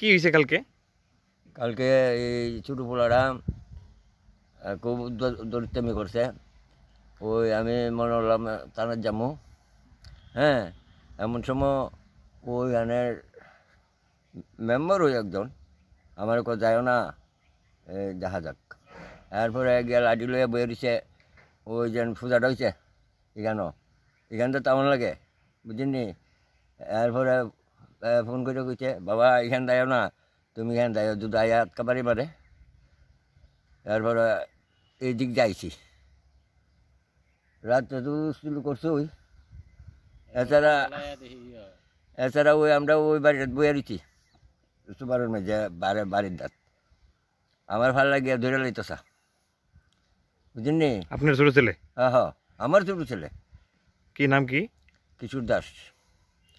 কি হয়েছে কালকে কালকে এই ছোটো পোলারা খুব দরিদ্রামি করছে ওই আমি মনে হলাম তানার জামু হ্যাঁ এমন সময় ওই গানের মেম্বার ওই একজন আমার যায় না দেখা যাক এরপরে গিয়ে লাডি লইয়া বয়ে দিছে ওই যেন পূজাটা হয়েছে এখানেও এখানটা তেমন লাগে বুঝিনি এরপরে ফোন করে কইছে বাবা এখান দায়ও না তুমি এখান দায়ও দু দায় আটকাবারই পারে তারপরে এই দিক যাইছি রাত স্কুল করছে ওই এছাড়া এছাড়া ওই আমরা ওই বাড়িটা বইয়া দিচ্ছি সুপারের মেঝে বারে বাড়ির দাঁত আমার ভালো লাগিয়া ধরে লইতেছা বুঝলেন আপনার ছোট ছেলে হ্যাঁ আমার ছোট ছেলে কি নাম কি কিশোর দাস